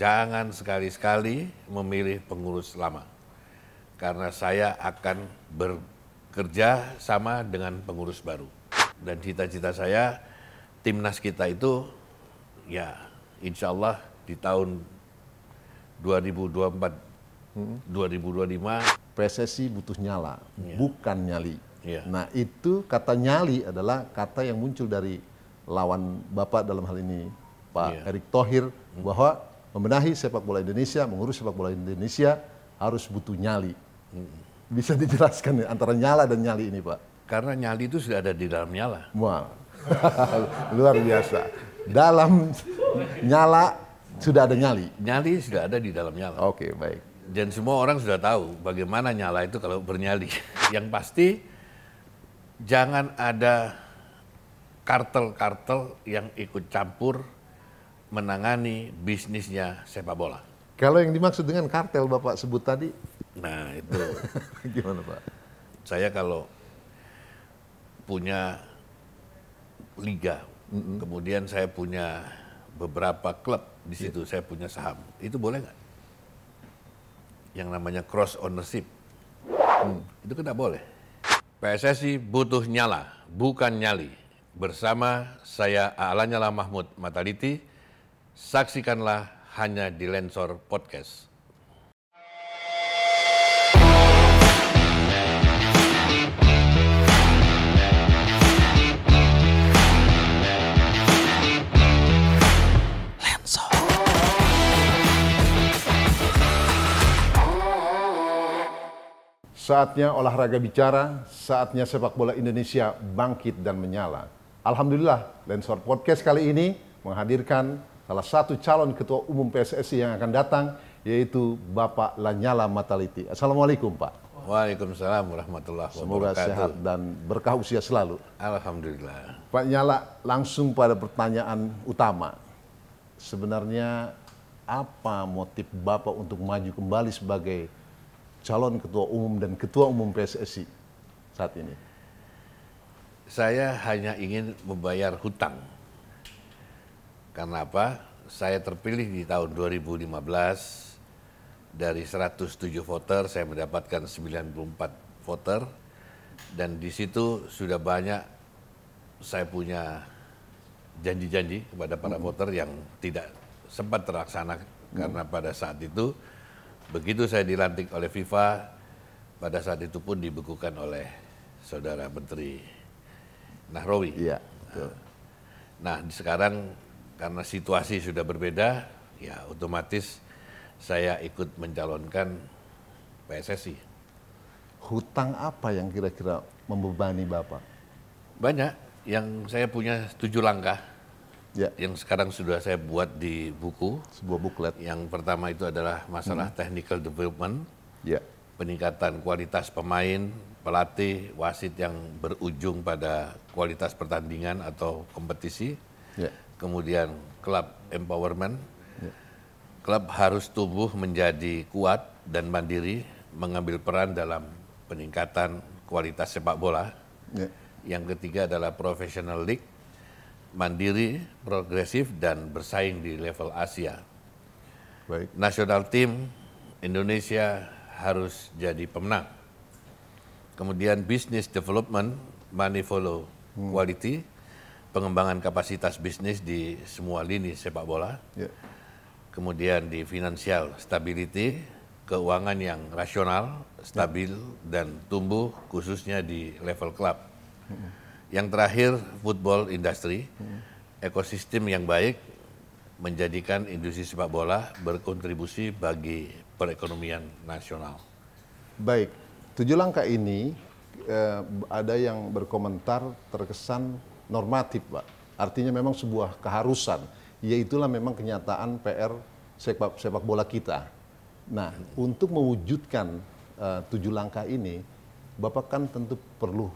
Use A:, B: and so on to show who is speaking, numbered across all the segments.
A: Jangan sekali-sekali memilih pengurus lama. Karena saya akan bekerja sama dengan pengurus baru. Dan cita-cita saya timnas kita itu ya insya Allah di tahun
B: 2024 hmm. 2025 presesi butuh nyala yeah. bukan nyali yeah. nah itu kata nyali adalah kata yang muncul dari lawan bapak dalam hal ini Pak yeah. Erick Thohir hmm. bahwa membenahi sepak bola Indonesia, mengurus sepak bola Indonesia harus butuh nyali. Hmm. Bisa dijelaskan antara nyala dan nyali ini, Pak?
A: Karena nyali itu sudah ada di dalam nyala.
B: Wah, luar biasa. Dalam nyala sudah ada nyali.
A: Nyali sudah ada di dalam nyala. Oke, okay, baik. Dan semua orang sudah tahu bagaimana nyala itu kalau bernyali. Yang pasti jangan ada kartel-kartel yang ikut campur menangani bisnisnya sepak bola.
B: Kalau yang dimaksud dengan kartel Bapak sebut tadi? Nah itu.
A: Gimana Pak? Saya kalau punya liga, mm -hmm. kemudian saya punya beberapa klub di iya. situ, yeah. saya punya saham, itu boleh nggak? Yang namanya cross ownership, hmm, itu tidak kan boleh. PSSI butuh nyala, bukan nyali. Bersama saya Alanyala Mahmud Mataliti, Saksikanlah hanya di Lensor Podcast.
B: Saatnya olahraga bicara, saatnya sepak bola Indonesia bangkit dan menyala. Alhamdulillah, Lensor Podcast kali ini menghadirkan salah satu calon ketua umum PSSI yang akan datang yaitu Bapak Lanyala Mataliti. Assalamualaikum Pak.
A: Waalaikumsalam
B: warahmatullahi wabarakatuh. Semoga sehat dan berkah usia selalu. Alhamdulillah. Pak Nyala langsung pada pertanyaan utama. Sebenarnya apa motif Bapak untuk maju kembali sebagai calon ketua umum dan ketua umum PSSI saat ini? Saya hanya ingin
A: membayar hutang. Karena apa? saya terpilih di tahun 2015 dari 107 voter saya mendapatkan 94 voter dan di situ sudah banyak saya punya janji-janji kepada para hmm. voter yang tidak sempat terlaksana hmm. karena pada saat itu begitu saya dilantik oleh FIFA pada saat itu pun dibekukan oleh saudara Menteri Nahrawi. Iya. Nah, sekarang karena situasi sudah berbeda, ya otomatis saya ikut mencalonkan PSSI.
B: Hutang apa yang kira-kira membebani Bapak? Banyak, yang saya
A: punya tujuh langkah. Ya. Yang sekarang sudah saya buat di buku. Sebuah buklet. Yang pertama itu adalah masalah hmm. technical development. Ya. Peningkatan kualitas pemain, pelatih, wasit yang berujung pada kualitas pertandingan atau kompetisi. Ya kemudian klub empowerment. Ya. Klub harus tumbuh menjadi kuat dan mandiri mengambil peran dalam peningkatan kualitas sepak bola. Ya. Yang ketiga adalah professional league, mandiri, progresif dan bersaing di level Asia. Baik. Nasional tim Indonesia harus jadi pemenang. Kemudian business development, money follow hmm. quality pengembangan kapasitas bisnis di semua lini sepak bola, yeah. kemudian di finansial, stability, keuangan yang rasional, stabil yeah. dan tumbuh khususnya di level klub.
B: Yeah. Hmm.
A: Yang terakhir football industry, yeah. Hmm. ekosistem yang baik menjadikan industri sepak bola berkontribusi bagi perekonomian nasional.
B: Baik, tujuh langkah ini eh, ada yang berkomentar terkesan normatif, Pak. Artinya memang sebuah keharusan. Yaitulah memang kenyataan PR sepak, sepak bola kita. Nah, untuk mewujudkan uh, tujuh langkah ini, Bapak kan tentu perlu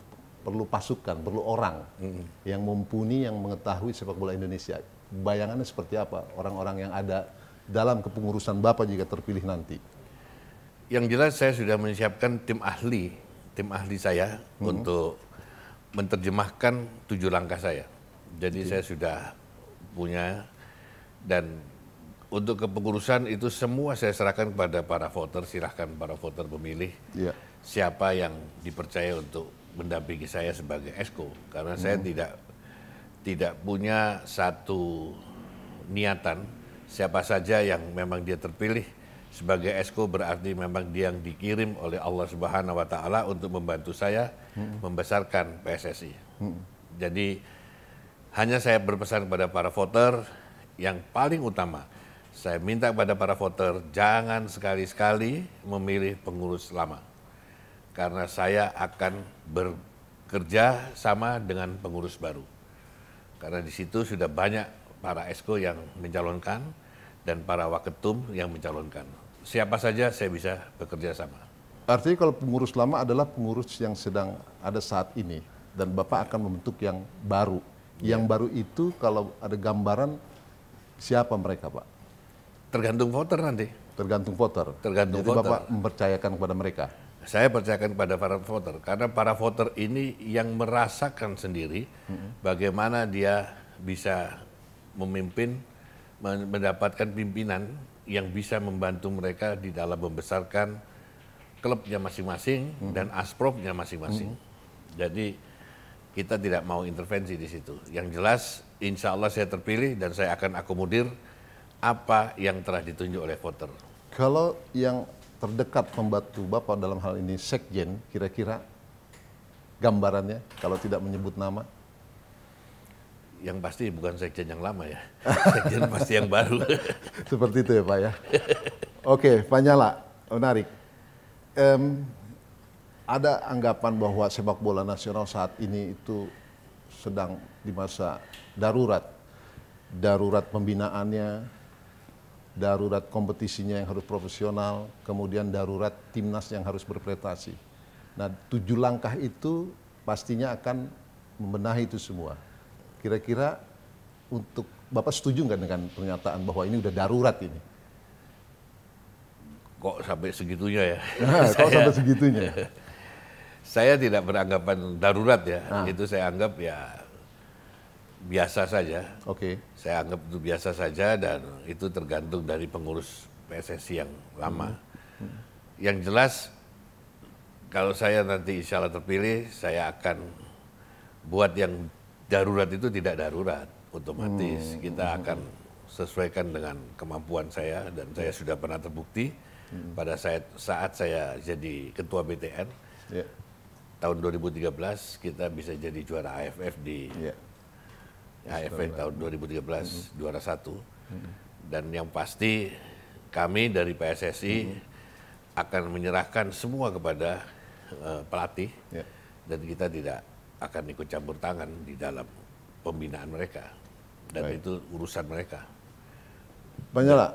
B: perlu pasukan, perlu orang mm-hmm. yang mumpuni, yang mengetahui sepak bola Indonesia. Bayangannya seperti apa orang-orang yang ada dalam kepengurusan Bapak jika terpilih nanti? Yang
A: jelas saya sudah menyiapkan tim ahli, tim ahli saya mm-hmm. untuk menerjemahkan tujuh langkah saya. Jadi Oke. saya sudah punya dan untuk kepengurusan itu semua saya serahkan kepada para voter. Silahkan para voter pemilih ya. siapa yang dipercaya untuk mendampingi saya sebagai esko. Karena hmm. saya tidak tidak punya satu niatan siapa saja yang memang dia terpilih sebagai esko berarti memang dia yang dikirim oleh Allah Subhanahu wa taala untuk membantu saya hmm. membesarkan PSSI. Hmm. Jadi hanya saya berpesan kepada para voter yang paling utama saya minta kepada para voter jangan sekali-sekali memilih pengurus lama. Karena saya akan bekerja sama dengan pengurus baru. Karena di situ sudah banyak para esko yang mencalonkan dan para waketum yang mencalonkan siapa saja saya bisa bekerja sama.
B: Artinya kalau pengurus lama adalah pengurus yang sedang ada saat ini dan Bapak akan membentuk yang baru. Ya. Yang baru itu kalau ada gambaran siapa mereka, Pak? Tergantung voter nanti. Tergantung voter. Tergantung Jadi voter. Bapak mempercayakan kepada mereka. Saya percayakan kepada
A: para voter karena para voter ini yang merasakan sendiri hmm. bagaimana dia bisa memimpin mendapatkan pimpinan yang bisa membantu mereka di dalam membesarkan klubnya masing-masing hmm. dan asprofnya masing-masing. Hmm. Jadi kita tidak mau intervensi di situ. Yang jelas, insya Allah saya terpilih dan saya akan akomodir apa yang telah ditunjuk oleh voter.
B: Kalau yang terdekat membantu Bapak dalam hal ini Sekjen, kira-kira gambarannya kalau tidak menyebut nama? yang pasti bukan sekjen yang lama ya. Sekjen pasti yang baru. Seperti itu ya Pak ya. Oke, Pak Nyala, menarik. Um, ada anggapan bahwa sepak bola nasional saat ini itu sedang di masa darurat. Darurat pembinaannya, darurat kompetisinya yang harus profesional, kemudian darurat timnas yang harus berprestasi. Nah, tujuh langkah itu pastinya akan membenahi itu semua. Kira-kira untuk Bapak setuju nggak dengan pernyataan bahwa ini udah darurat ini?
A: Kok sampai segitunya ya? Nah, kok sampai segitunya? saya tidak beranggapan darurat ya. Nah. Itu saya anggap ya biasa saja. Oke. Okay. Saya anggap itu biasa saja dan itu tergantung dari pengurus PSSI yang lama. Hmm. Hmm. Yang jelas kalau saya nanti insya Allah terpilih, saya akan buat yang darurat itu tidak darurat, otomatis hmm. kita akan sesuaikan dengan kemampuan saya dan saya sudah pernah terbukti hmm. pada saat saat saya jadi ketua BTN yeah. tahun 2013 kita bisa jadi juara AFF di yeah. Ya. AFF tahun 2013 hmm. juara satu hmm. dan yang pasti kami dari PSSI hmm. akan menyerahkan semua kepada uh, pelatih yeah. dan kita tidak akan ikut campur tangan di dalam pembinaan mereka dan Baik. itu urusan mereka.
B: Banyaklah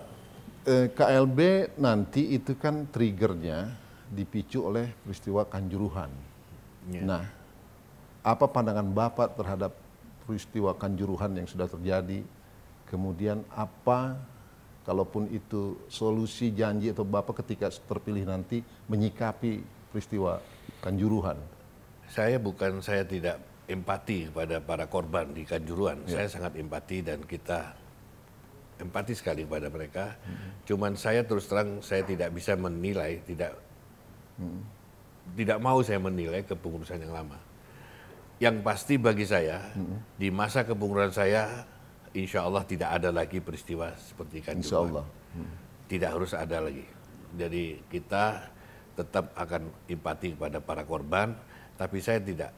B: eh, KLB nanti itu kan triggernya dipicu oleh peristiwa kanjuruhan. Ya. Nah, apa pandangan Bapak terhadap peristiwa kanjuruhan yang sudah terjadi? Kemudian apa kalaupun itu solusi janji atau Bapak ketika terpilih nanti menyikapi peristiwa kanjuruhan? Saya bukan saya tidak empati kepada para korban di Kanjuruan.
A: Ya. Saya sangat empati dan kita empati sekali kepada mereka. Hmm. Cuman saya terus terang saya tidak bisa menilai, tidak hmm. tidak mau saya menilai kepengurusan yang lama. Yang pasti bagi saya hmm. di masa kepengurusan saya, insya Allah tidak ada lagi peristiwa seperti Kanjuruan. Insya Allah. Hmm. Tidak harus ada lagi. Jadi kita tetap akan empati kepada para korban tapi saya tidak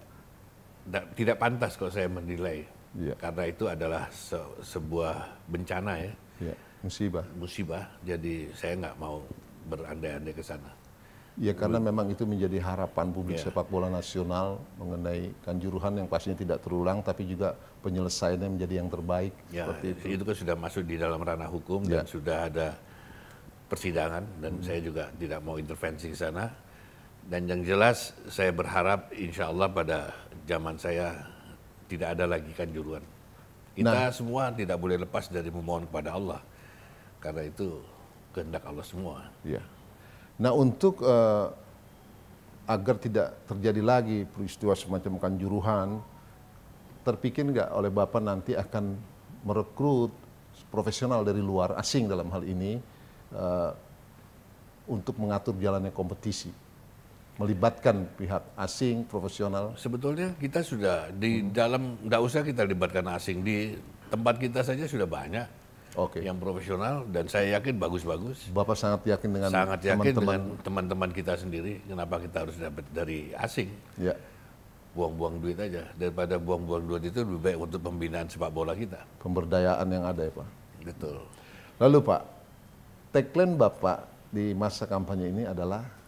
A: tidak pantas kalau saya menilai ya. karena itu adalah se sebuah bencana ya. ya musibah musibah jadi saya nggak mau berandai-andai ke sana
B: ya karena Bu, memang itu menjadi harapan publik ya. sepak bola nasional mengenai kanjuruhan yang pastinya tidak terulang tapi juga penyelesaiannya menjadi yang terbaik ya, seperti
A: itu itu kan sudah masuk di dalam ranah
B: hukum ya. dan sudah ada
A: persidangan dan hmm. saya juga tidak mau intervensi ke sana dan yang jelas saya berharap insya Allah pada zaman saya tidak ada lagi kanjuruan. Kita nah. semua tidak boleh lepas dari memohon kepada Allah. Karena itu kehendak Allah semua.
B: Ya. Nah untuk uh, agar tidak terjadi lagi peristiwa semacam kanjuruhan, terpikir nggak oleh Bapak nanti akan merekrut profesional dari luar asing dalam hal ini uh, untuk mengatur jalannya kompetisi? melibatkan pihak asing profesional? Sebetulnya kita sudah di hmm. dalam tidak usah kita libatkan
A: asing di tempat kita saja sudah banyak okay. yang profesional dan saya yakin bagus-bagus.
B: Bapak sangat yakin dengan sangat yakin teman-teman. dengan
A: teman-teman kita sendiri. Kenapa kita harus dapat dari asing? Ya. Buang-buang duit aja daripada buang-buang duit itu lebih baik untuk pembinaan
B: sepak bola kita. Pemberdayaan yang ada ya Pak. Betul. Lalu Pak, tagline Bapak di masa kampanye ini adalah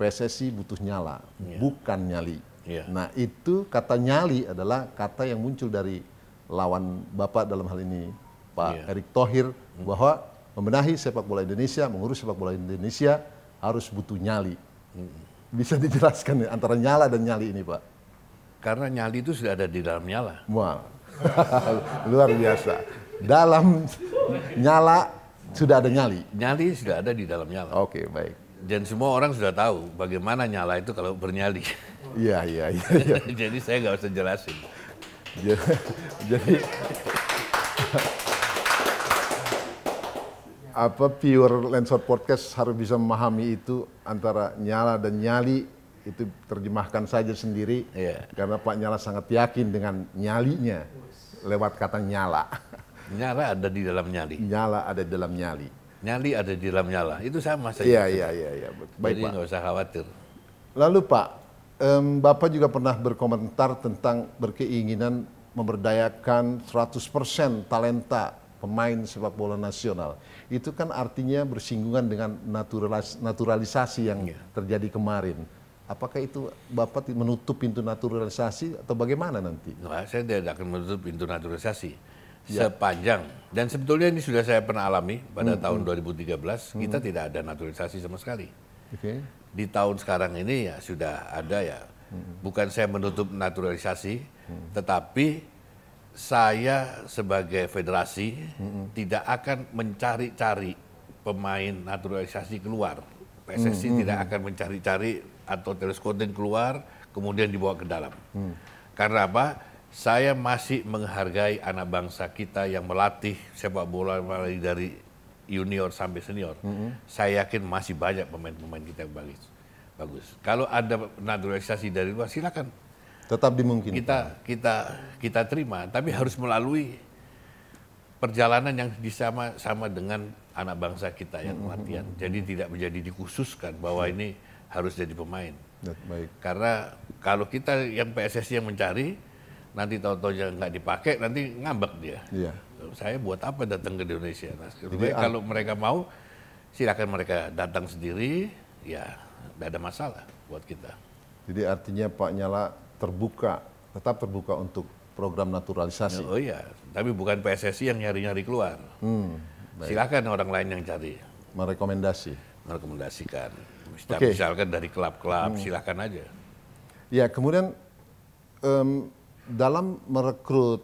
B: PSSI butuh nyala, yeah. bukan nyali. Yeah. Nah itu kata nyali adalah kata yang muncul dari lawan Bapak dalam hal ini Pak yeah. Erick Thohir hmm. bahwa membenahi sepak bola Indonesia, mengurus sepak bola Indonesia harus butuh nyali. Hmm. Bisa dijelaskan antara nyala dan nyali ini Pak?
A: Karena nyali itu sudah ada di dalam nyala.
B: Wah, luar biasa. Dalam nyala sudah ada nyali.
A: Nyali sudah ada di dalam nyala. Oke, okay, baik. Dan semua orang sudah tahu bagaimana nyala itu kalau
B: bernyali. Iya, iya, iya. Ya.
A: Jadi saya nggak usah jelasin.
B: Jadi apa pure lensor Podcast harus bisa memahami itu antara nyala dan nyali itu terjemahkan saja sendiri iya. karena Pak Nyala sangat yakin dengan nyalinya lewat kata nyala. Nyala ada di dalam nyali. Nyala ada di dalam nyali
A: nyali ada di dalam nyala. Itu sama saja. Iya, iya, iya,
B: iya, ya Baik, Jadi nggak usah khawatir. Lalu Pak, um, Bapak juga pernah berkomentar tentang berkeinginan memberdayakan 100% talenta pemain sepak bola nasional. Itu kan artinya bersinggungan dengan naturalis naturalisasi yang iya. terjadi kemarin. Apakah itu Bapak menutup pintu naturalisasi atau bagaimana nanti?
A: Nah, saya tidak akan menutup pintu naturalisasi Ya. sepanjang dan sebetulnya ini sudah saya pernah alami pada hmm, tahun 2013 hmm. kita hmm. tidak ada naturalisasi sama sekali. Okay. Di tahun sekarang ini ya sudah ada ya. Hmm. Bukan saya menutup naturalisasi, hmm. tetapi saya sebagai federasi hmm. hmm. tidak akan mencari-cari pemain naturalisasi keluar. PSSI hmm, hmm. tidak akan mencari-cari atau teleskoten keluar kemudian dibawa ke dalam. Hmm. Karena apa? saya masih menghargai anak bangsa kita yang melatih sepak bola mulai dari junior sampai senior. Mm -hmm. Saya yakin masih banyak pemain-pemain kita yang bagus. Bagus. Kalau ada naturalisasi dari luar silakan.
B: Tetap dimungkinkan. Kita
A: kita kita terima, tapi harus melalui perjalanan yang disama sama dengan anak bangsa kita yang latihan. Mm -hmm. Jadi tidak menjadi dikhususkan bahwa ini harus jadi pemain. Baik. Karena kalau kita yang PSSI yang mencari, nanti tahu yang nggak dipakai nanti ngambek dia iya. saya buat apa datang ke Indonesia nah, Jadi, kalau mereka mau silakan mereka datang sendiri ya tidak ada masalah buat kita
B: jadi artinya Pak Nyala terbuka tetap terbuka untuk program naturalisasi oh
A: iya tapi bukan PSSI yang nyari-nyari keluar
B: hmm, silakan
A: orang lain yang cari
B: merekomendasi
A: merekomendasikan okay. misalkan dari klub-klub hmm. silakan aja
B: ya kemudian um, dalam merekrut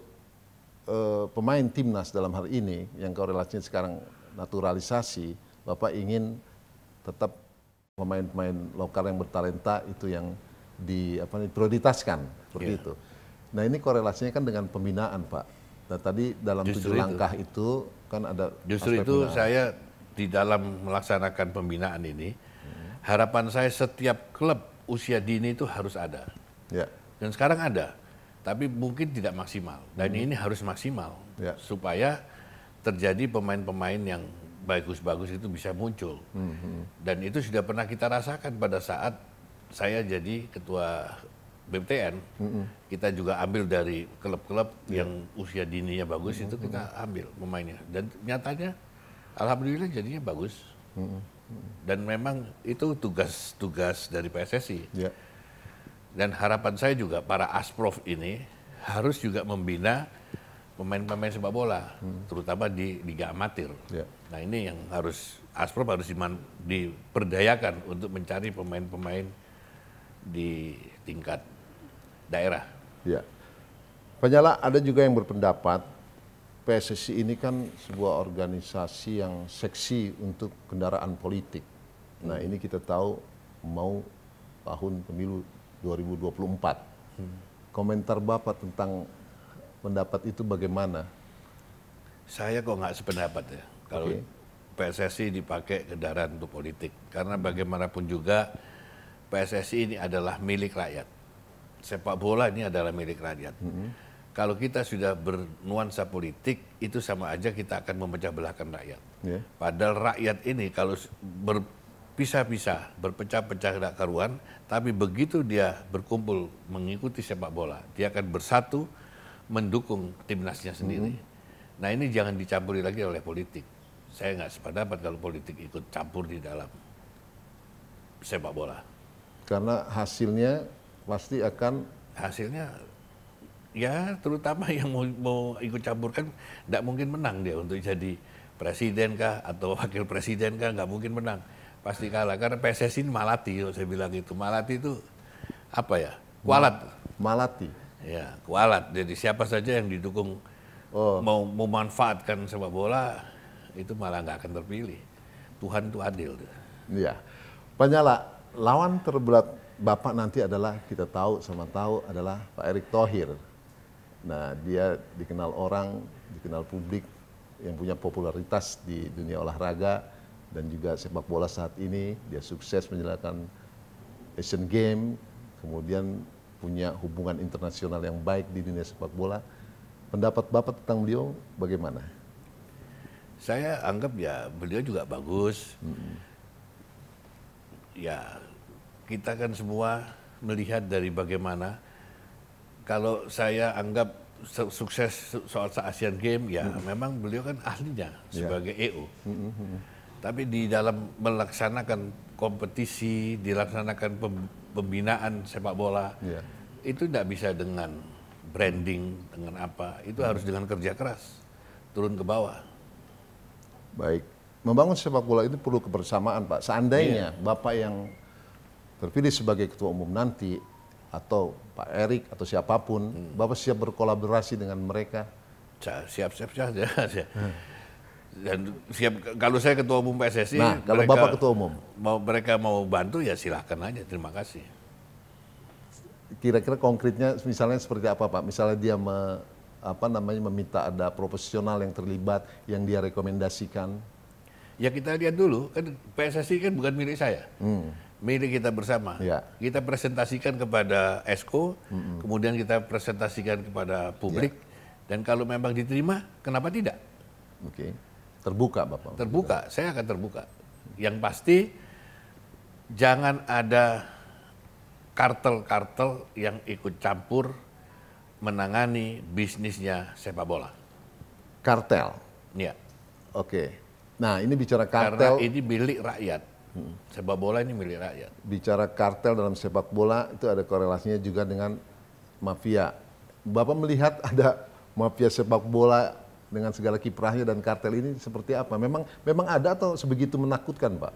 B: uh, pemain timnas dalam hal ini yang korelasinya sekarang naturalisasi, Bapak ingin tetap pemain-pemain lokal yang bertalenta itu yang di apa prioritaskan seperti yeah. itu. Nah, ini korelasinya kan dengan pembinaan, Pak. Nah, tadi dalam Justru tujuh langkah itu kan ada Justru itu pembinaan. saya
A: di dalam melaksanakan pembinaan ini harapan saya setiap klub usia dini itu harus ada. Ya. Dan sekarang ada tapi mungkin tidak maksimal. Dan hmm. ini harus maksimal ya. supaya terjadi pemain-pemain yang bagus-bagus itu bisa muncul. Hmm. Dan itu sudah pernah kita rasakan pada saat saya jadi ketua BPTN Hmm. Kita juga ambil dari klub-klub ya. yang usia dininya bagus hmm. itu kita hmm. ambil pemainnya. Dan nyatanya alhamdulillah jadinya bagus. Hmm. hmm. Dan memang itu tugas-tugas dari PSSI. Ya dan harapan saya juga para asprof ini harus juga membina pemain-pemain sepak bola, hmm. terutama di liga amatir. Yeah. Nah ini yang harus asprof harus diman, diperdayakan untuk mencari pemain-pemain
B: di tingkat daerah. Ya. penyala ada juga yang berpendapat PSSI ini kan sebuah organisasi yang seksi untuk kendaraan politik. Nah ini kita tahu mau tahun pemilu 2024. Hmm. Komentar Bapak tentang pendapat itu bagaimana?
A: Saya kok nggak sependapat ya. Kalau okay. PSSI dipakai kendaraan untuk politik. Karena hmm. bagaimanapun juga PSSI ini adalah milik rakyat. Sepak bola ini adalah milik rakyat. -hmm. Kalau kita sudah bernuansa politik, itu sama aja kita akan memecah belahkan rakyat. Yeah. Padahal rakyat ini kalau ber, bisa-bisa berpecah-pecah tidak karuan, tapi begitu dia berkumpul mengikuti sepak bola, dia akan bersatu mendukung timnasnya sendiri. Mm -hmm. Nah ini jangan dicampuri lagi oleh politik. Saya nggak sependapat kalau politik ikut campur di dalam sepak bola.
B: Karena hasilnya pasti akan hasilnya
A: ya terutama yang mau, mau ikut campur kan tidak mungkin menang dia untuk jadi presiden kah atau wakil presiden kah nggak mungkin menang pasti kalah karena PSSI ini Malati saya bilang itu Malati itu apa ya kualat Malati ya kualat jadi siapa saja yang didukung oh. mau memanfaatkan sepak bola itu malah nggak akan terpilih Tuhan itu adil
B: iya penyala lawan terberat Bapak nanti adalah kita tahu sama tahu adalah Pak Erick Thohir nah dia dikenal orang dikenal publik yang punya popularitas di dunia olahraga dan juga sepak bola saat ini dia sukses menjalankan Asian Games, kemudian punya hubungan internasional yang baik di dunia sepak bola. Pendapat Bapak tentang beliau bagaimana? Saya anggap ya beliau juga
A: bagus. Hmm. Ya kita kan semua melihat dari bagaimana kalau saya anggap sukses soal Asian Games ya -hmm. memang beliau kan ahlinya ya. sebagai yeah. EU. -hmm. Tapi di dalam melaksanakan kompetisi, dilaksanakan pembinaan sepak bola, yeah. itu tidak bisa dengan branding, dengan apa. Itu hmm. harus dengan
B: kerja keras, turun ke bawah. Baik. Membangun sepak bola itu perlu kebersamaan, Pak. Seandainya yeah. Bapak yang terpilih sebagai ketua umum nanti, atau Pak Erik, atau siapapun, hmm. Bapak siap berkolaborasi dengan mereka? Siap-siap saja. Hmm dan siap kalau saya ketua umum
A: PSSI nah kalau mereka, bapak ketua umum mau mereka mau bantu ya silahkan aja terima kasih
B: kira-kira konkretnya misalnya seperti apa pak misalnya dia me, apa namanya meminta ada profesional yang terlibat yang dia rekomendasikan ya kita lihat dulu kan PSSI kan bukan milik saya hmm milik kita bersama. Ya. Kita presentasikan
A: kepada ESCO, hmm. kemudian kita presentasikan kepada publik, ya. dan kalau memang diterima, kenapa tidak? Oke. Okay. Terbuka Bapak. Terbuka, saya akan terbuka. Yang pasti jangan ada kartel-kartel yang ikut campur menangani bisnisnya sepak bola. Kartel. Iya.
B: Oke. Nah, ini bicara kartel. Karena ini milik rakyat. Hmm. Sepak bola ini milik rakyat. Bicara kartel dalam sepak bola itu ada korelasinya juga dengan mafia. Bapak melihat ada mafia sepak bola dengan segala kiprahnya dan kartel ini seperti apa? Memang memang ada atau sebegitu menakutkan, Pak?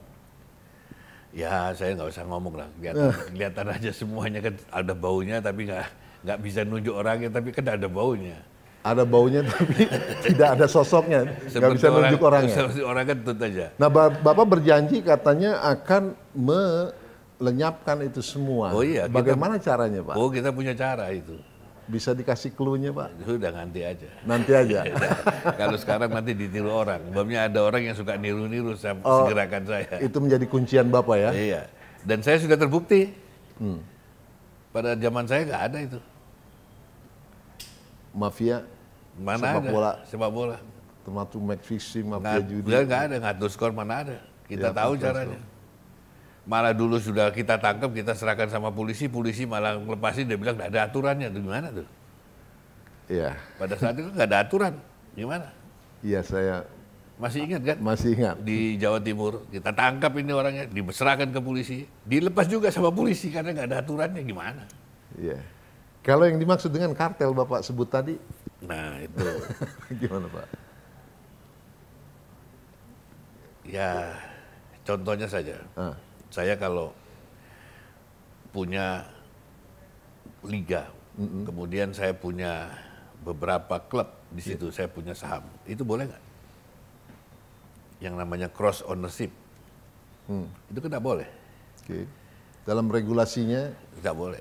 A: Ya, saya nggak usah ngomong lah. Kelihatan, uh. kelihatan aja semuanya kan ada baunya, tapi nggak nggak bisa nunjuk orangnya, tapi kan ada baunya. Ada
B: baunya tapi tidak ada sosoknya, nggak bisa orang, nunjuk orangnya. Seperti
A: orang kan tentu aja.
B: Nah, bapak berjanji katanya akan melenyapkan itu semua. Oh iya. Bagaimana kita, caranya, Pak? Oh,
A: kita punya cara itu.
B: Bisa dikasih clue-nya
A: Pak? Sudah ya, nanti aja.
B: Nanti aja.
A: Kalau sekarang nanti ditiru orang. Sebabnya ada orang yang suka niru-niru oh, gerakan saya.
B: Itu menjadi kuncian Bapak ya? Iya. Dan saya sudah terbukti. Hmm.
A: Pada zaman saya nggak ada itu.
B: Mafia mana sepak ada? bola sepak bola termasuk match fishing mafia nggak, judi nggak ada
A: ngatur skor mana ada kita ya, tahu caranya skor malah dulu sudah kita tangkap, kita serahkan sama polisi, polisi malah lepasin dia bilang nggak ada aturannya, itu gimana tuh? Iya. Pada saat itu nggak ada aturan, gimana? Iya saya. Masih ingat kan? Masih ingat. Di Jawa Timur kita tangkap ini orangnya, diserahkan ke polisi, dilepas juga sama polisi karena nggak ada aturannya, gimana?
B: Iya. Kalau yang dimaksud dengan kartel Bapak sebut tadi?
A: Nah itu. gimana Pak? Ya, contohnya saja. Ah saya kalau punya liga, mm-hmm. kemudian saya punya beberapa klub di iya. situ, yeah. saya punya saham, itu boleh nggak? Yang namanya cross ownership, hmm. itu kan tidak boleh.
B: Okay. Dalam regulasinya
A: tidak boleh.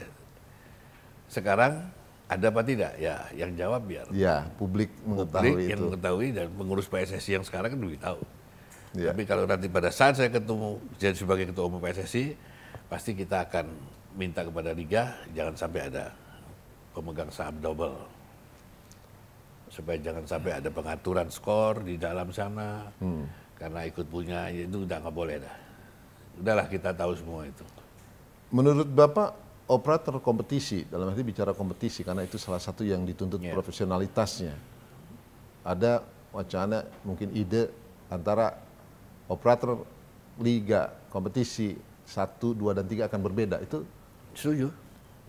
A: Sekarang ada apa tidak? Ya, yang jawab biar. Ya,
B: publik mengetahui publik itu. yang
A: mengetahui dan pengurus PSSI yang sekarang kan lebih tahu. Yeah. Tapi kalau nanti pada saat saya ketemu jadi sebagai ketua umum PSSI, pasti kita akan minta kepada liga jangan sampai ada pemegang saham double. Supaya jangan sampai ada pengaturan skor di dalam sana. Hmm. Karena ikut punya ya itu udah nggak boleh dah.
B: Udahlah kita tahu semua itu. Menurut Bapak, operator kompetisi, dalam arti bicara kompetisi, karena itu salah satu yang dituntut yeah. profesionalitasnya. Ada wacana, mungkin ide antara operator liga kompetisi satu, dua dan tiga akan berbeda itu setuju.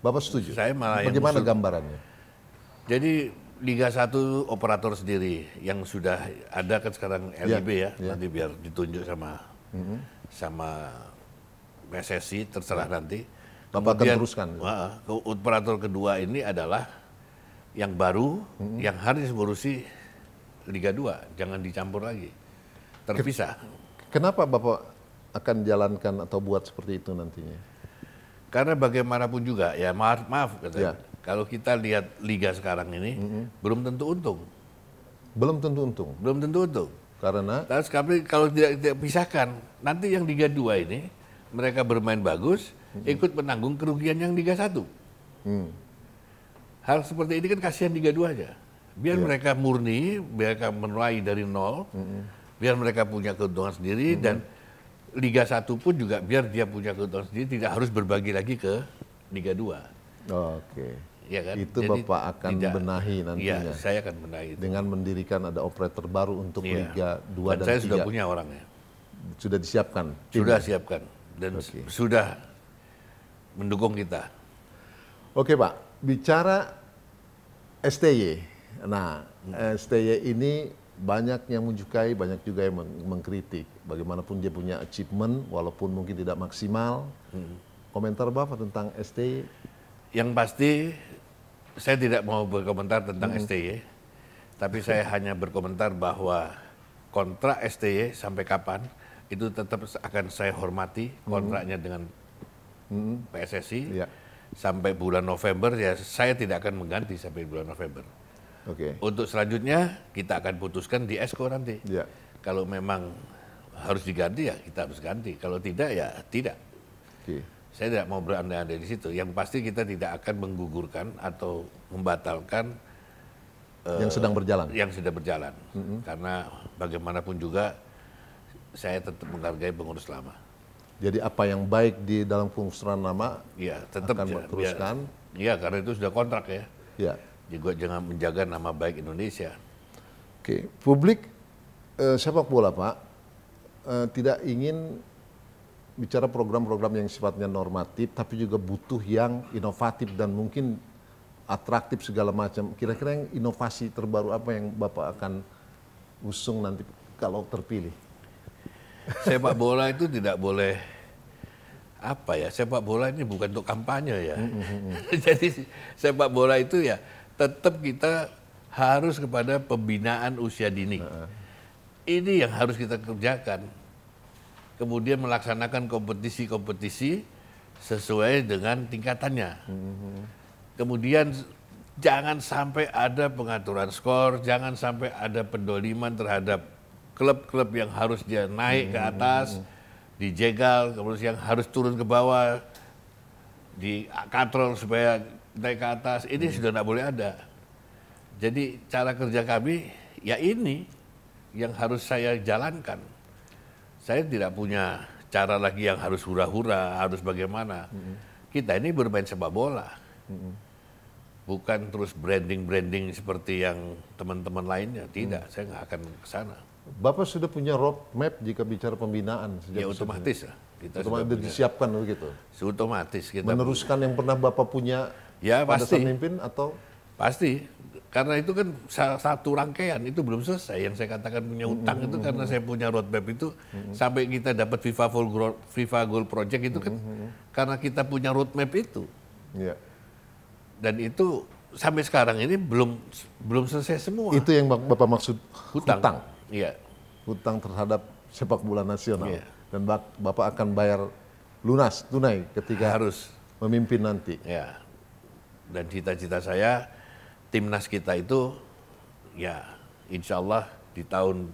B: Bapak setuju? Saya malah Bagaimana yang gambarannya? Jadi Liga 1
A: operator sendiri yang sudah ada kan sekarang LIB ya, ya, ya. nanti biar ditunjuk sama mm -hmm. sama PSSI terserah ya. nanti. Bapak Kemudian, akan teruskan. ke operator kedua ini adalah yang baru mm -hmm. yang harus mengurusi Liga 2, jangan dicampur lagi. Terpisah.
B: Kenapa Bapak akan jalankan atau buat seperti itu nantinya? Karena bagaimanapun
A: juga ya maaf maaf katanya, ya. kalau kita lihat liga sekarang ini mm -hmm. belum tentu untung. Belum tentu untung. Belum tentu untung. Karena Terus kalau tidak, tidak pisahkan nanti yang liga 2 ini mereka bermain bagus mm -hmm. ikut menanggung kerugian yang liga 1. Mm. Hal seperti ini kan kasihan liga 2 aja. Biar yeah. mereka murni, biar mereka menuai dari nol. Mm -hmm biar mereka punya keuntungan sendiri hmm. dan Liga 1 pun juga biar dia punya keuntungan sendiri tidak harus berbagi lagi ke Liga
B: 2. Oke. Okay. Ya kan? Itu Jadi, Bapak akan tidak, benahi iya, nantinya. Ya, saya akan benahi. Itu. Dengan mendirikan ada operator baru untuk ya. Liga 2 dan, dan saya 3. sudah punya orangnya. Sudah disiapkan. Sudah ya? siapkan dan okay. sudah mendukung kita. Oke, Pak. Bicara STY. Nah, hmm. STY ini banyak yang menyukai, banyak juga yang mengkritik. Bagaimanapun dia punya achievement, walaupun mungkin tidak maksimal. Hmm. Komentar Bapak tentang STI?
A: Yang pasti, saya tidak mau berkomentar tentang hmm. Ya. Tapi saya hanya berkomentar bahwa kontrak STI sampai kapan, itu tetap akan saya hormati hmm. kontraknya hmm. dengan hmm. PSSI. Ya. Sampai bulan November, ya saya tidak akan mengganti sampai bulan November. Okay. Untuk selanjutnya kita akan putuskan di esko nanti. Yeah. Kalau memang harus diganti ya kita harus ganti. Kalau tidak ya tidak. Okay. Saya tidak mau berandai-andai di situ. Yang pasti kita tidak akan menggugurkan atau membatalkan eh, yang uh, sedang berjalan. Yang sudah berjalan. Mm -hmm. Karena bagaimanapun juga saya tetap menghargai pengurus lama.
B: Jadi apa yang baik di dalam pengusuran lama ya, tetap akan teruskan.
A: Iya, ya, karena itu sudah kontrak ya. Iya juga jangan menjaga nama baik Indonesia.
B: Oke, publik uh, sepak bola Pak uh, tidak ingin bicara program-program yang sifatnya normatif, tapi juga butuh yang inovatif dan mungkin atraktif segala macam. Kira-kira yang inovasi terbaru apa yang Bapak akan usung nanti kalau terpilih? Sepak
A: bola itu tidak boleh apa ya sepak bola ini bukan untuk kampanye ya. Mm -hmm. Jadi sepak bola itu ya tetap kita harus kepada pembinaan usia dini. Uh -huh. Ini yang harus kita kerjakan. Kemudian melaksanakan kompetisi-kompetisi sesuai dengan tingkatannya. Uh mm-hmm. -huh. Kemudian jangan sampai ada pengaturan skor, jangan sampai ada pendoliman terhadap klub-klub yang harus dia naik ke mm-hmm. atas, dijegal, kemudian yang harus turun ke bawah, dikontrol supaya naik ke atas ini hmm. sudah tidak boleh ada. Jadi cara kerja kami ya ini yang harus saya jalankan. Saya tidak punya cara lagi yang harus hura-hura, harus bagaimana. Hmm. Kita ini bermain sepak bola. Hmm. Bukan terus branding-branding seperti yang teman-teman
B: lainnya. Tidak, hmm. saya nggak akan ke sana. Bapak sudah punya roadmap jika bicara pembinaan sejak Ya otomatis lah. Kita otomatis sudah disiapkan begitu. Otomatis kita meneruskan punya. yang pernah Bapak punya Ya pada pasti. Pada pemimpin
A: atau? Pasti. Karena itu kan satu rangkaian itu belum selesai. Yang saya katakan punya utang mm -hmm. itu mm-hmm. karena saya punya roadmap itu mm -hmm. sampai kita dapat FIFA Goal FIFA Goal Project itu kan mm -hmm. karena kita punya roadmap itu.
B: Yeah. Dan itu sampai sekarang ini belum belum selesai semua. Itu yang bapak maksud hutang. Hutang, iya. hutang terhadap sepak bola nasional. Yeah. Dan bapak akan bayar lunas tunai ketika harus memimpin nanti. Yeah. Dan cita-cita saya timnas kita itu
A: ya insya Allah di tahun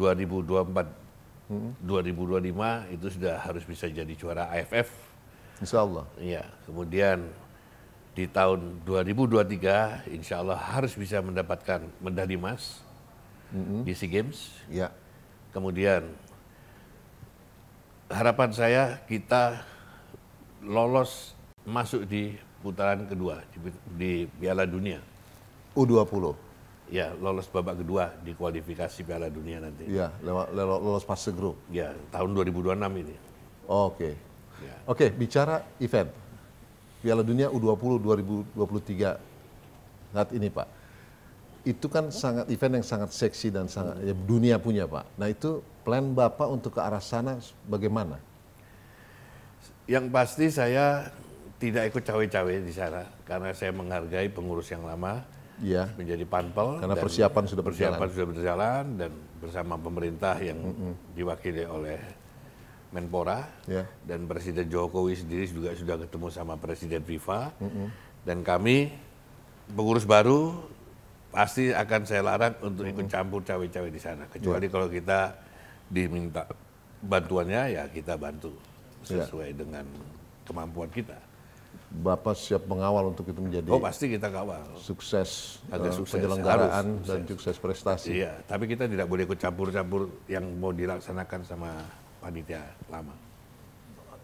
A: 2024 2025 hmm. itu sudah harus bisa jadi juara AFF. Insya Allah. ya, Kemudian di tahun 2023 insya Allah harus bisa mendapatkan medali emas mm-hmm. di SEA Games. Ya. Kemudian harapan saya kita lolos masuk di putaran kedua di, Piala Dunia. U20. Ya, lolos babak kedua di kualifikasi Piala Dunia nanti. Ya,
B: lewat lolos fase grup. Ya, tahun 2026 ini. Oke. okay. ya. okay, bicara event. Piala Dunia U20 2023 saat ini, Pak. Itu kan sangat event yang sangat seksi dan sangat ya, dunia punya, Pak. Nah, itu plan Bapak untuk ke arah sana bagaimana? Yang pasti saya
A: tidak ikut cawe-cawe di sana karena saya menghargai pengurus yang lama ya. menjadi panpel karena persiapan sudah persiapan sudah berjalan dan bersama pemerintah yang mm -hmm. diwakili oleh Menpora ya. dan Presiden Jokowi sendiri juga sudah ketemu sama Presiden FIFA mm -hmm. dan kami pengurus baru pasti akan saya larang untuk mm -hmm. ikut campur cawe-cawe di sana iya. kecuali ya. kalau kita diminta bantuannya ya kita bantu iya. sesuai ya. dengan kemampuan kita.
B: Bapak siap mengawal untuk itu menjadi Oh pasti kita kawal sukses ada eh, sukses penyelenggaraan Harus, dan sukses.
A: prestasi. Iya, tapi kita tidak boleh ikut campur-campur yang mau dilaksanakan sama panitia lama.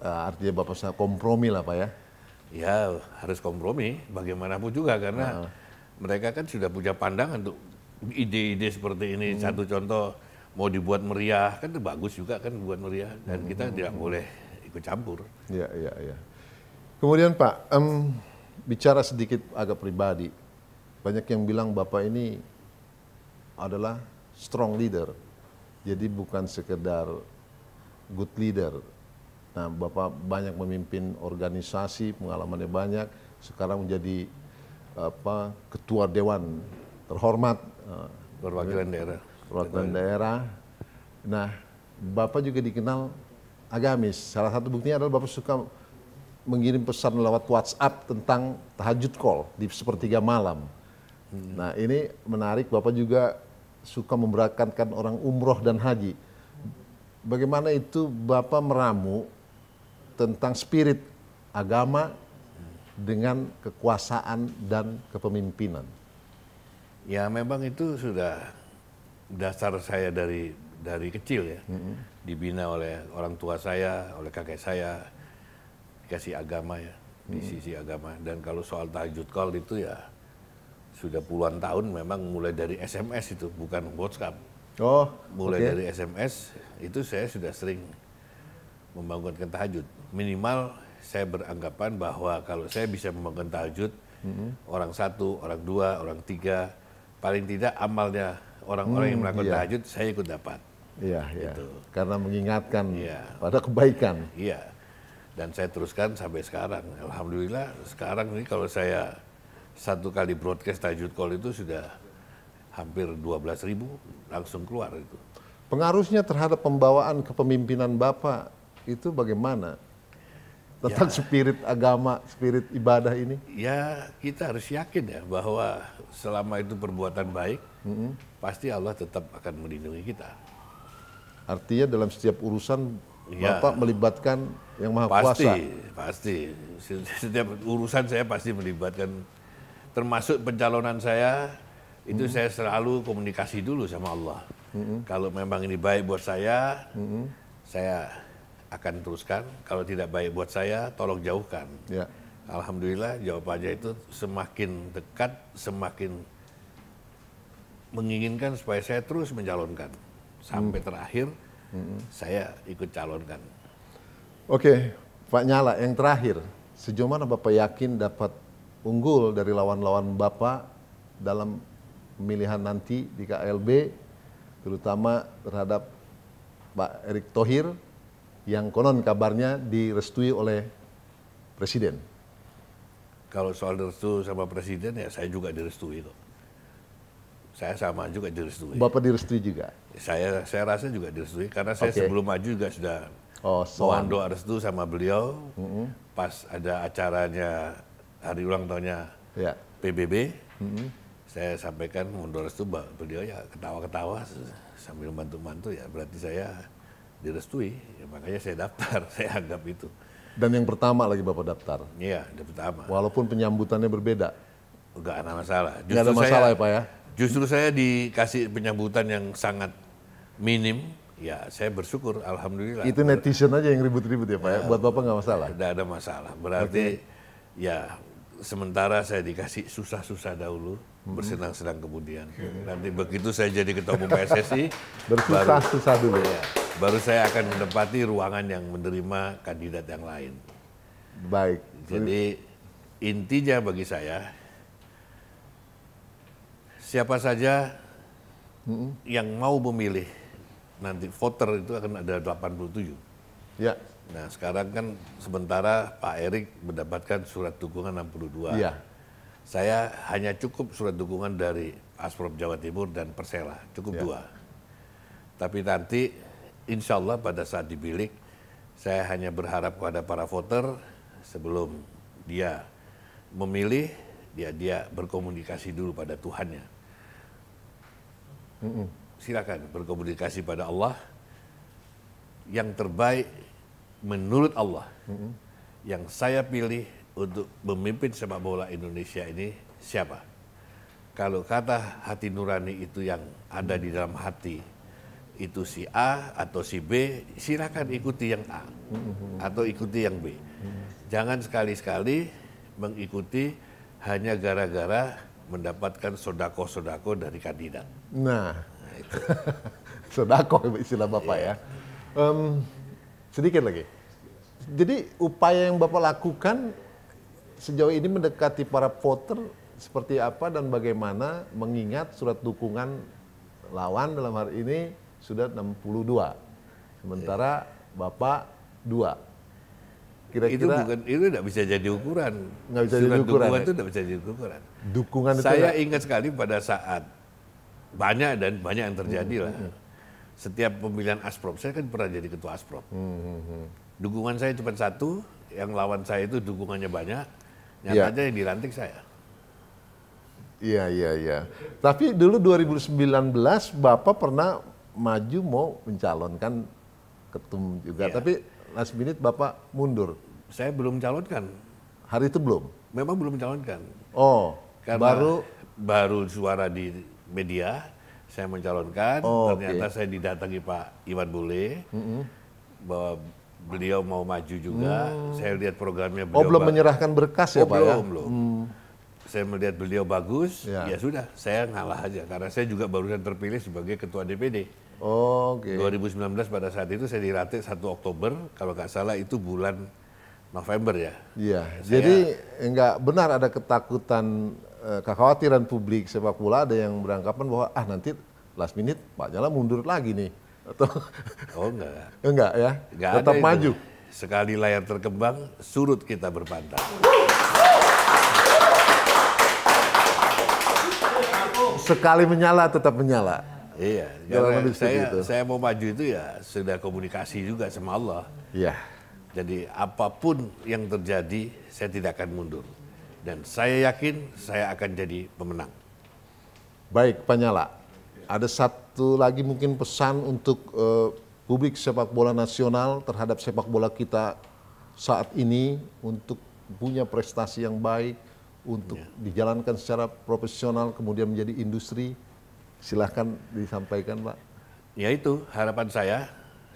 B: Eh, artinya Bapak saya kompromi lah Pak ya.
A: Ya, harus kompromi bagaimanapun juga karena uh. mereka kan sudah punya pandangan untuk ide-ide seperti ini. Hmm. Satu contoh mau dibuat meriah kan itu bagus juga kan buat meriah dan hmm. kita tidak boleh ikut campur.
B: Iya, iya, iya. Kemudian Pak, um, bicara sedikit agak pribadi. Banyak yang bilang Bapak ini adalah strong leader. Jadi bukan sekedar good leader. Nah, Bapak banyak memimpin organisasi, pengalamannya banyak. Sekarang menjadi apa ketua dewan terhormat eh, perwakilan daerah. Perwakilan daerah. Nah, Bapak juga dikenal agamis. Salah satu buktinya adalah Bapak suka mengirim pesan lewat WhatsApp tentang tahajud call di sepertiga malam. Hmm. Nah ini menarik, Bapak juga suka memberangkatkan orang umroh dan haji. Bagaimana itu Bapak meramu tentang spirit agama dengan kekuasaan dan kepemimpinan? Ya memang
A: itu sudah dasar saya dari dari kecil ya, -hmm. dibina oleh orang tua saya, oleh kakek saya, dikasih agama ya hmm. di sisi agama dan kalau soal tahajud call itu ya sudah puluhan tahun memang mulai dari SMS itu bukan WhatsApp
B: oh mulai okay. dari
A: SMS itu saya sudah sering membangunkan tahajud minimal saya beranggapan bahwa kalau saya bisa membangunkan tahajud hmm. orang satu orang dua orang tiga paling
B: tidak amalnya orang-orang hmm, yang melakukan iya. tahajud
A: saya ikut dapat.
B: Iya, iya, gitu. Karena mengingatkan iya. pada kebaikan.
A: Iya dan saya teruskan sampai sekarang. Alhamdulillah sekarang ini kalau saya satu kali broadcast tajud call itu sudah hampir 12 ribu langsung keluar itu.
B: Pengaruhnya terhadap pembawaan kepemimpinan Bapak itu bagaimana? Tentang ya, spirit agama, spirit ibadah ini?
A: Ya kita harus yakin ya bahwa selama itu perbuatan baik, mm -hmm. pasti Allah tetap akan melindungi kita.
B: Artinya dalam setiap urusan ya. Bapak melibatkan yang maha pasti, kuasa.
A: Pasti, pasti. Setiap urusan saya pasti melibatkan, termasuk pencalonan saya itu hmm. saya selalu komunikasi dulu sama Allah. Hmm. Kalau memang ini baik buat saya, hmm. saya akan teruskan. Kalau tidak baik buat saya, tolong jauhkan. Ya. Alhamdulillah jawabannya itu semakin dekat, semakin menginginkan supaya saya terus mencalonkan sampai hmm. terakhir hmm. saya
B: ikut calonkan. Oke, Pak Nyala, yang terakhir, sejauh mana Bapak yakin dapat unggul dari lawan-lawan Bapak dalam pemilihan nanti di KLB, terutama terhadap Pak Erick Thohir yang konon kabarnya direstui oleh Presiden?
A: Kalau soal restu sama Presiden ya saya juga direstui loh. Saya sama juga direstui.
B: Bapak direstui juga?
A: Saya saya rasa juga direstui karena saya okay. sebelum maju juga sudah oh, mohon doa restu sama beliau. Mm -hmm. Pas ada acaranya hari ulang tahunnya yeah. PBB, mm -hmm. saya sampaikan mohon doa restu beliau ya ketawa-ketawa sambil bantu mantu ya berarti saya direstui. Ya, makanya saya daftar, saya anggap itu.
B: Dan yang pertama lagi Bapak daftar? Iya, yang pertama. Walaupun penyambutannya berbeda?
A: Enggak ada masalah. Enggak ada masalah saya, ya
B: Pak ya? Justru
A: saya dikasih penyambutan yang sangat minim, ya saya bersyukur, alhamdulillah. Itu
B: netizen aja yang ribut-ribut ya Pak ya, ya. buat Bapak nggak masalah?
A: Tidak ada masalah, berarti okay. ya sementara saya dikasih susah-susah dahulu, hmm. bersenang-senang kemudian. Hmm. Nanti begitu saya jadi ketua umum PSSI, bersusah-susah dulu. Ya, baru saya akan menempati ruangan yang menerima kandidat yang lain. Baik. Jadi intinya bagi saya siapa saja hmm. yang mau memilih nanti voter itu akan ada 87. Ya. Nah sekarang kan sementara Pak Erik mendapatkan surat dukungan 62. Ya. Saya hanya cukup surat dukungan dari Asprop Jawa Timur dan Persela, cukup ya. dua. Tapi nanti insya Allah pada saat dibilik, saya hanya berharap kepada para voter sebelum dia memilih, dia ya dia berkomunikasi dulu pada Tuhannya. Silakan berkomunikasi pada Allah. Yang terbaik menurut Allah. Mm -mm. Yang saya pilih untuk memimpin sepak bola Indonesia ini siapa? Kalau kata hati nurani itu yang ada di dalam hati, itu si A atau si B, silakan ikuti yang A atau ikuti yang B. Jangan sekali-sekali mengikuti hanya gara-gara mendapatkan sodako-sodako dari kandidat.
B: Nah, nah sodako ya, istilah Bapak yeah. ya. Um, sedikit lagi. Jadi upaya yang Bapak lakukan sejauh ini mendekati para voter seperti apa dan bagaimana mengingat surat dukungan lawan dalam hari ini sudah 62. Sementara yeah. Bapak 2. Kira-kira itu bukan itu tidak bisa jadi ukuran. Nggak bisa jadi ukuran. Dukungan ya? itu tidak
A: bisa jadi ukuran. Dukungan itu Saya ingat sekali pada saat banyak dan banyak yang terjadi hmm, lah. Hmm, hmm. Setiap pemilihan asprop, saya kan pernah jadi ketua asprop. Hmm, hmm, hmm. Dukungan saya cuma satu, yang lawan saya itu dukungannya banyak. Nyatanya yeah. yang dilantik saya.
B: Iya, iya, iya. Tapi dulu 2019 Bapak pernah maju mau mencalonkan ketum juga. Ya. Tapi last minute Bapak mundur? Saya belum calonkan. Hari itu belum? Memang belum calonkan.
A: Oh, Karena baru? Baru suara di media, saya mencalonkan. Oh, ternyata okay. saya didatangi Pak Iwan Bule, mm -hmm. bahwa beliau mau maju juga. Mm. Saya lihat programnya oh, beliau. Oh, belum menyerahkan berkas ya oh, Pak belum, ya? Belum, Mm. Saya melihat beliau bagus, ya. ya sudah, saya ngalah aja. Karena saya juga barusan terpilih sebagai Ketua DPD. Oh, oke. Okay. 2019 pada saat itu saya dilatih 1 Oktober, kalau nggak salah itu bulan November ya.
B: Iya. Saya, jadi nggak benar ada ketakutan eh, kekhawatiran publik sepak bola ada yang beranggapan bahwa ah nanti last minute Pak Nyala mundur lagi nih atau oh enggak enggak ya enggak tetap ada maju
A: itu. sekali layar terkembang surut kita berpantang
B: sekali menyala tetap menyala
A: Iya. Jalan menuju saya, itu. saya mau maju itu ya sudah komunikasi juga sama Allah. Iya. Jadi apapun yang terjadi, saya tidak akan mundur. Dan saya yakin saya akan jadi pemenang.
B: Baik, Pak Nyala. Ada satu lagi mungkin pesan untuk uh, publik sepak bola nasional terhadap sepak bola kita saat ini untuk punya prestasi yang baik, untuk ya. dijalankan secara profesional, kemudian menjadi industri silahkan disampaikan Pak.
A: Ya itu harapan saya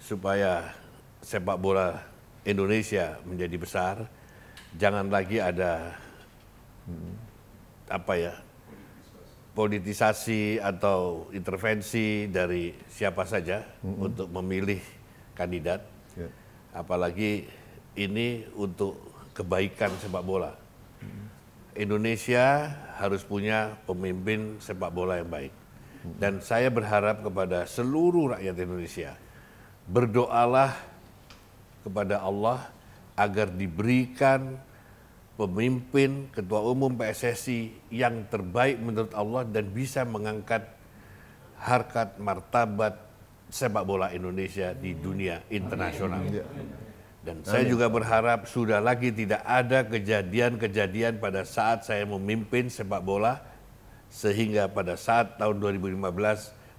A: supaya sepak bola Indonesia menjadi besar, jangan lagi ada hmm. apa ya politisasi atau intervensi dari siapa saja hmm. untuk memilih kandidat, ya. apalagi ini untuk kebaikan sepak bola. Hmm. Indonesia harus punya pemimpin sepak bola yang baik. Dan saya berharap kepada seluruh rakyat Indonesia, berdoalah kepada Allah agar diberikan pemimpin ketua umum PSSI yang terbaik menurut Allah dan bisa mengangkat harkat martabat sepak bola Indonesia di dunia internasional. Dan saya juga berharap sudah lagi tidak ada kejadian-kejadian pada saat saya memimpin sepak bola sehingga pada saat tahun 2015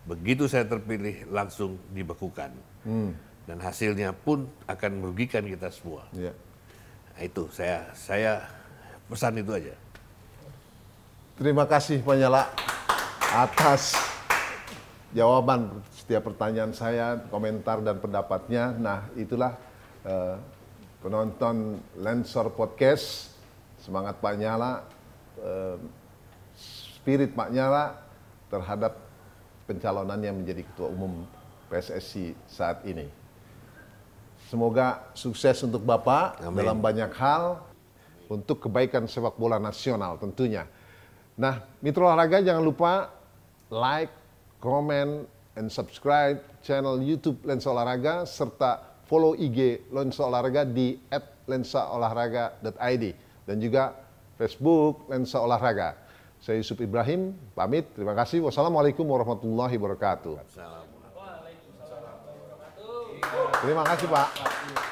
A: begitu saya terpilih langsung dibekukan hmm. dan hasilnya pun akan merugikan kita semua. Ya. Nah, itu saya saya
B: pesan itu aja. Terima kasih Pak atas jawaban setiap pertanyaan saya, komentar dan pendapatnya. Nah itulah eh, penonton Lensor Podcast. Semangat Pak Nyala. Eh, spirit Pak Nyala terhadap pencalonannya menjadi ketua umum PSSI saat ini. Semoga sukses untuk Bapak Amin. dalam banyak hal untuk kebaikan sepak bola nasional tentunya. Nah, Mitra Olahraga jangan lupa like, comment, and subscribe channel YouTube Lensa Olahraga serta follow IG Lensa Olahraga di @lensaolahraga.id dan juga Facebook Lensa Olahraga. Saya Yusuf Ibrahim, pamit. Terima kasih. Wassalamualaikum warahmatullahi wabarakatuh. Terima kasih Pak.